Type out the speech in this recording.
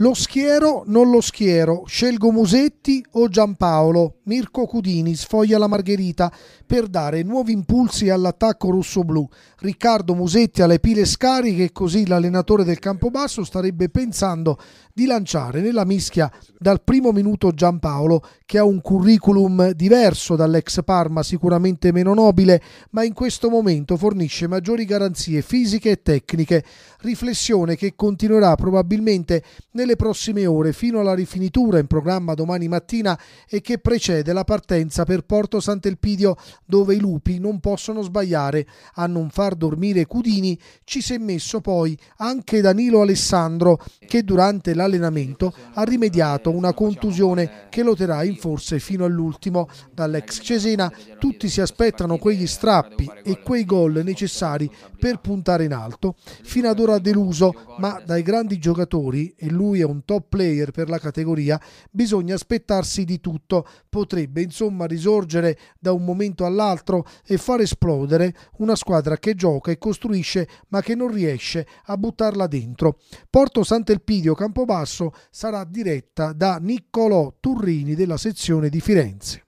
Lo schiero, non lo schiero, scelgo Musetti o Giampaolo, Mirko Cudini sfoglia la margherita per dare nuovi impulsi all'attacco rosso-blu. Riccardo Musetti alle pile scariche e così l'allenatore del Campobasso starebbe pensando di lanciare nella mischia dal primo minuto Giampaolo che ha un curriculum diverso dall'ex Parma, sicuramente meno nobile, ma in questo momento fornisce maggiori garanzie fisiche e tecniche, riflessione che continuerà probabilmente nelle prossime ore fino alla rifinitura in programma domani mattina e che precede la partenza per Porto Sant'Elpidio dove i lupi non possono sbagliare. A non far dormire Cudini ci si è messo poi anche Danilo Alessandro che durante l'allenamento ha rimediato una contusione che lo terrà in forse fino all'ultimo. Dall'ex Cesena tutti si aspettano quegli strappi e quei gol necessari per puntare in alto. Fino ad ora deluso ma dai grandi giocatori e lui lui è un top player per la categoria, bisogna aspettarsi di tutto. Potrebbe insomma risorgere da un momento all'altro e far esplodere una squadra che gioca e costruisce ma che non riesce a buttarla dentro. Porto Sant'Elpidio Campobasso sarà diretta da Niccolò Turrini della sezione di Firenze.